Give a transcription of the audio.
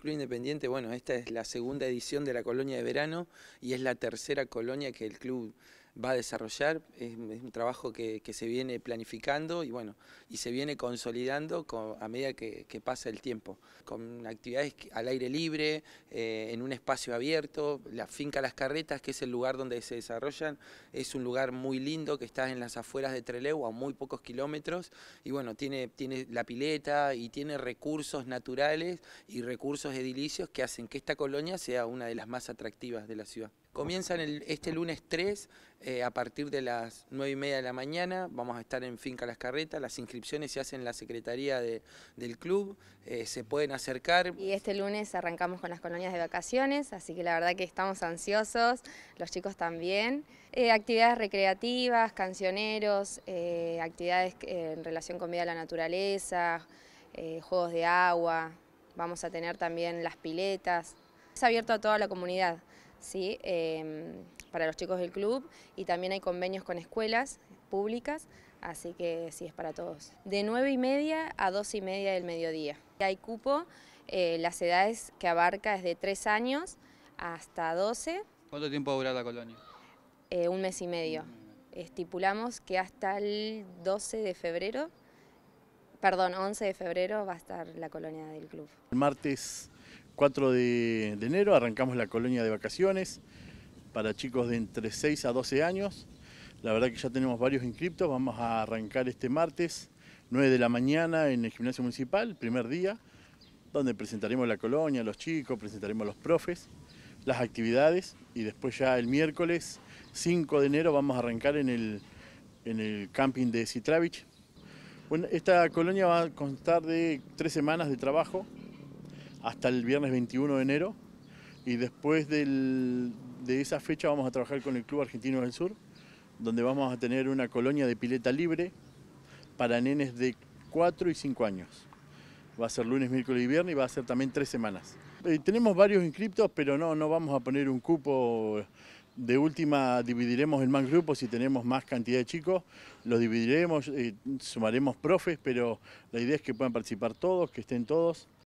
Club Independiente, bueno, esta es la segunda edición de la colonia de verano y es la tercera colonia que el club va a desarrollar. Es, un trabajo que, se viene planificando y bueno, y se viene consolidando a medida que, pasa el tiempo. Con actividades al aire libre, eh, en un espacio abierto, la finca Las Carretas, que es el lugar donde se desarrollan, es un lugar muy lindo que está en las afueras de Trelew, a muy pocos kilómetros, y bueno, tiene, tiene la pileta y tiene recursos naturales y recursos edilicios que hacen que esta colonia sea una de las más atractivas de la ciudad. Comienzan este lunes 3 eh, a partir de las 9 y media de la mañana. Vamos a estar en Finca Las Carretas. Las inscripciones se hacen en la secretaría del club. Eh, se pueden acercar. Y este lunes arrancamos con las colonias de vacaciones, así que la verdad que estamos ansiosos, los chicos también. Eh, actividades recreativas, cancioneros, actividades en relación con vida a la naturaleza, juegos de agua. Vamos a tener también las piletas. Es abierto a toda la comunidad. ¿sí? Em, para los chicos del club y también hay convenios con escuelas públicas, así que sí, es para todos. De 9 y media a 12 y media del mediodía. Hay cupo, eh, las edades que abarca es de 3 años hasta 12. ¿Cuánto tiempo dura la colonia? Eh, un mes y medio. Estipulamos que hasta el 12 de febrero perdón, 11 de febrero va a estar la colonia del club. El martes 4 de, enero arrancamos la colonia de vacaciones para chicos de entre 6 a 12 años. La verdad que ya tenemos varios inscriptos, vamos a arrancar este martes 9 de la mañana en el gimnasio municipal, primer día, donde presentaremos la colonia, los chicos, presentaremos los profes, las actividades y después ya el miércoles 5 de enero vamos a arrancar en el, en el camping de Citravich, esta colonia va a constar de tres semanas de trabajo hasta el viernes 21 de enero y después de esa fecha vamos a trabajar con el Club Argentino del Sur, donde vamos a tener una colonia de pileta libre para nenes de 4 y 5 años. Va a ser lunes, miércoles y viernes y va a ser también tres semanas. Eh, tenemos varios inscriptos, pero no, no vamos a poner un cupo de última dividiremos en más grupos si tenemos más cantidad de chicos, los dividiremos, y eh, sumaremos profes, pero la idea es que puedan participar todos, que estén todos.